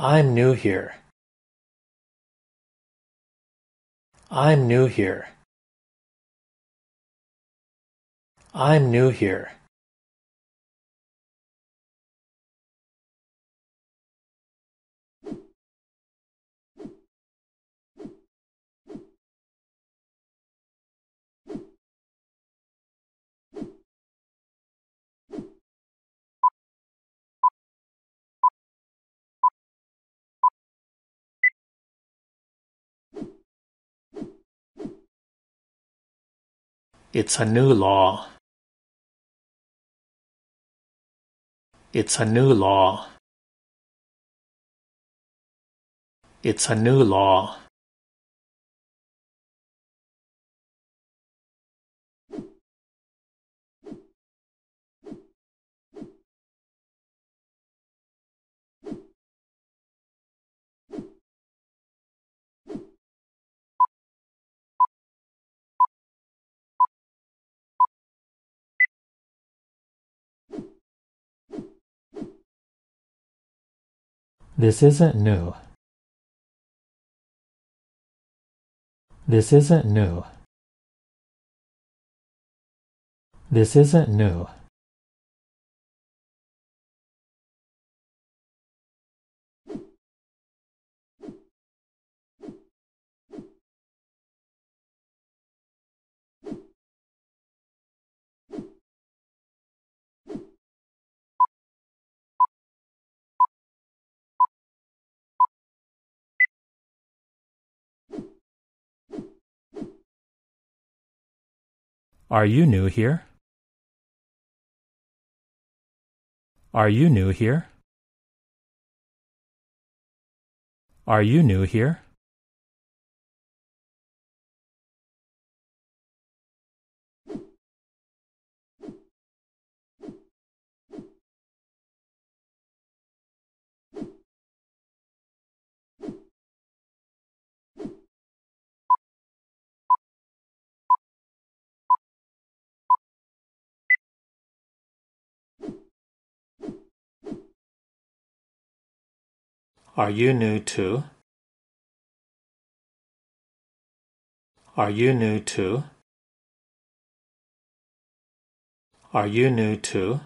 I'm new here. I'm new here. I'm new here. It's a new law. It's a new law. It's a new law. This isn't new. This isn't new. This isn't new. Are you new here? Are you new here? Are you new here? Are you new too? Are you new too? Are you new too?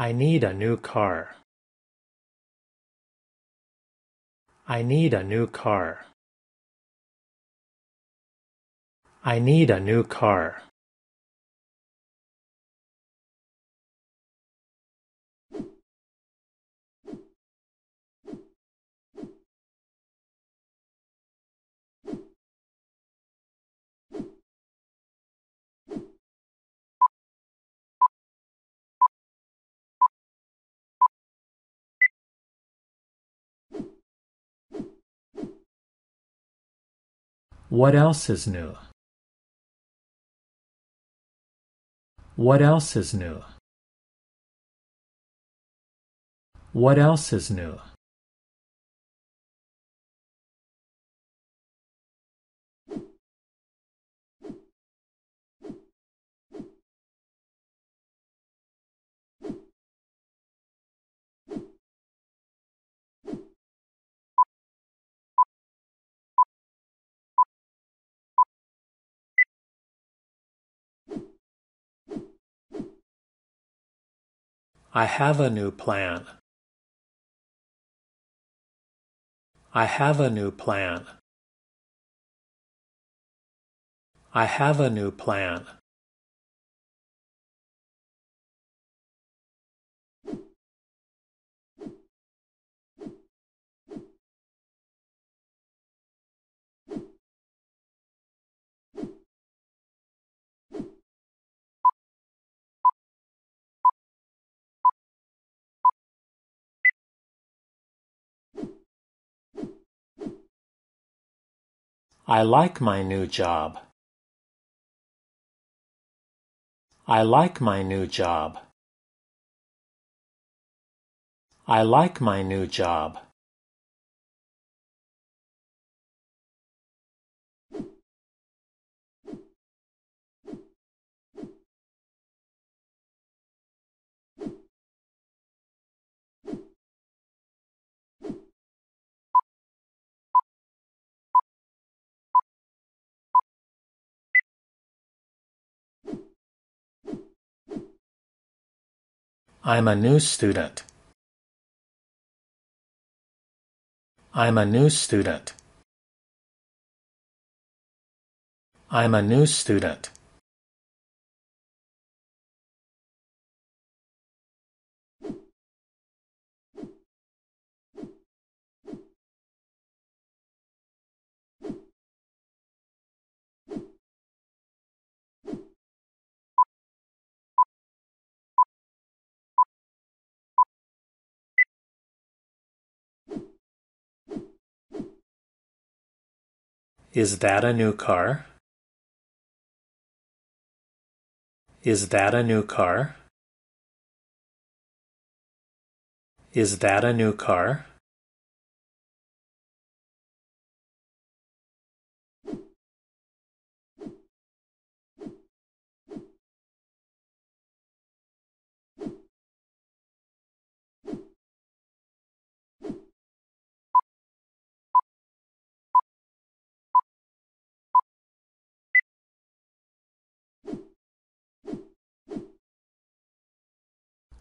I need a new car. I need a new car. I need a new car. What else is new? What else is new? What else is new? I have a new plan. I have a new plan. I have a new plan. I like my new job. I like my new job. I like my new job. I'm a new student. I'm a new student. I'm a new student. Is that a new car? Is that a new car? Is that a new car?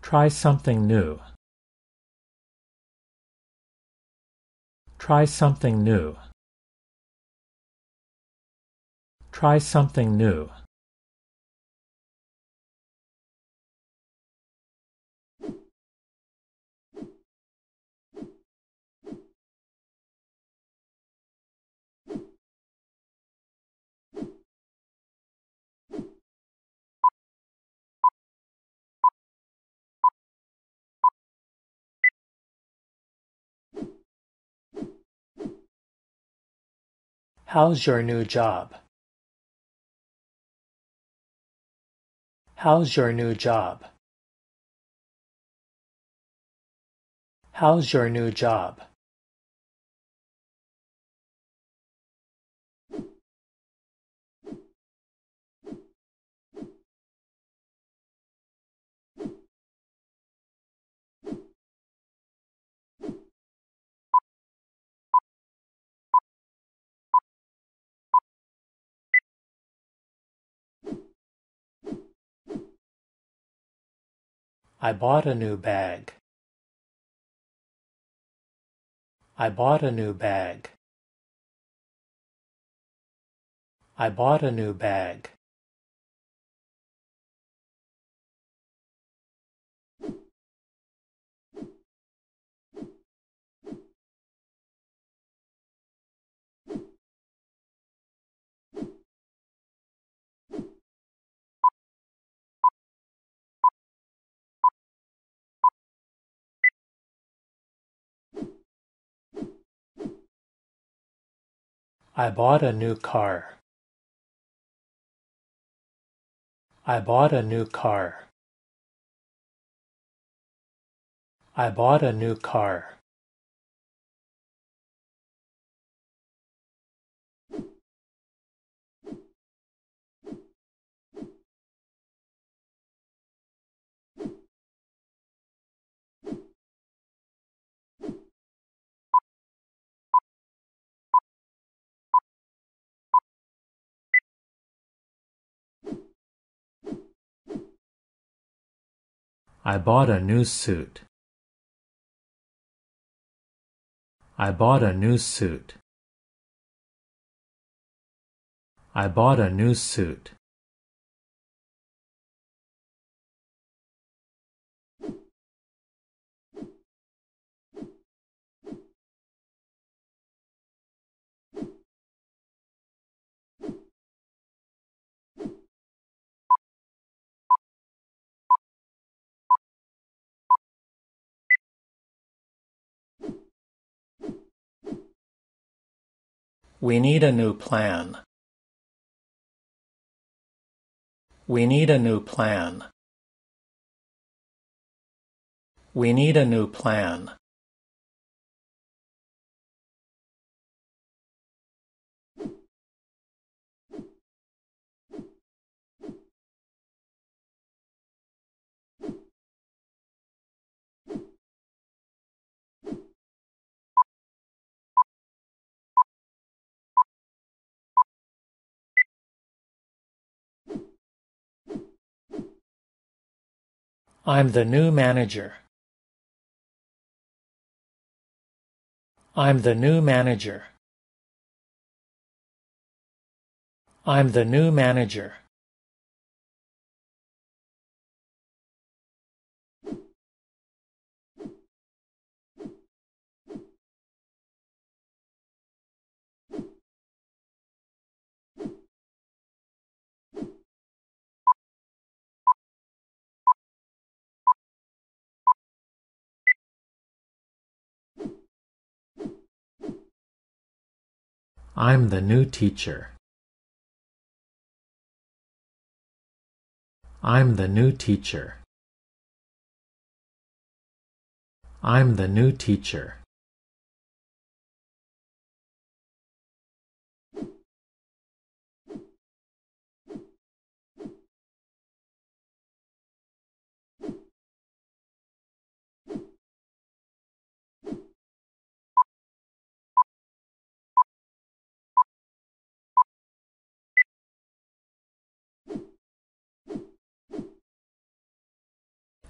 Try something new. Try something new. Try something new. How's your new job? How's your new job? How's your new job? I bought a new bag. I bought a new bag. I bought a new bag. I bought a new car. I bought a new car. I bought a new car. I bought a new suit. I bought a new suit. I bought a new suit. We need a new plan. We need a new plan. We need a new plan. I'm the new manager. I'm the new manager. I'm the new manager. I'm the new teacher. I'm the new teacher. I'm the new teacher.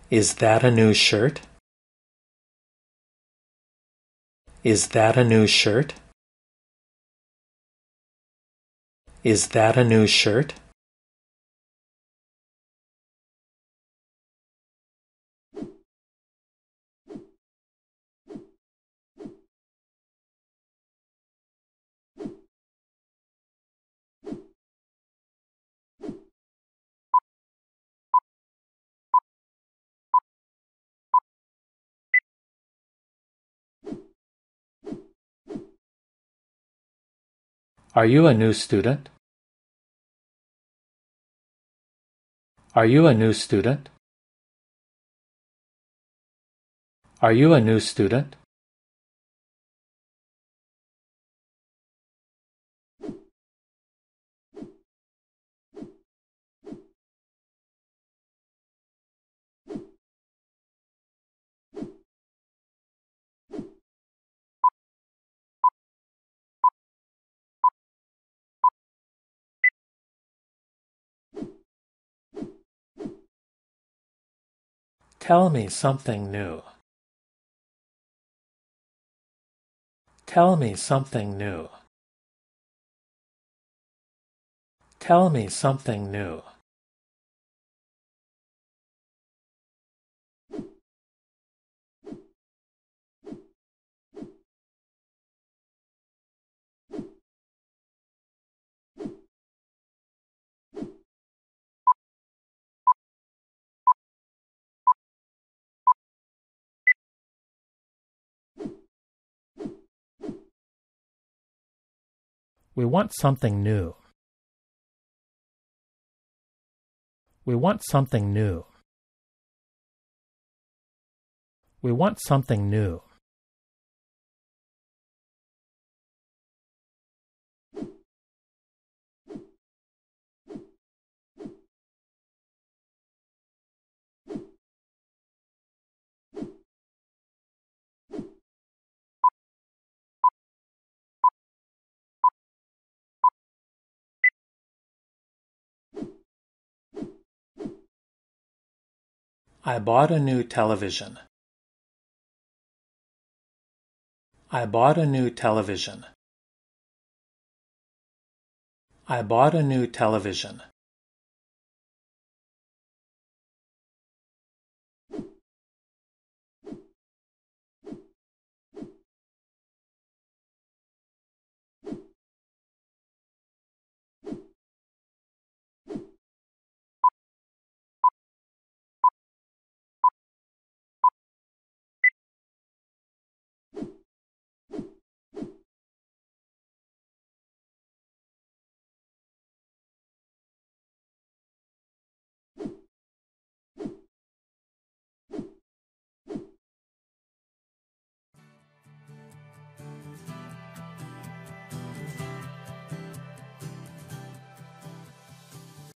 Is that a new shirt? Is that a new shirt? Is that a new shirt? Are you a new student? Are you a new student? Are you a new student? Tell me something new. Tell me something new. Tell me something new. We want something new. We want something new. We want something new. I bought a new television. I bought a new television. I bought a new television.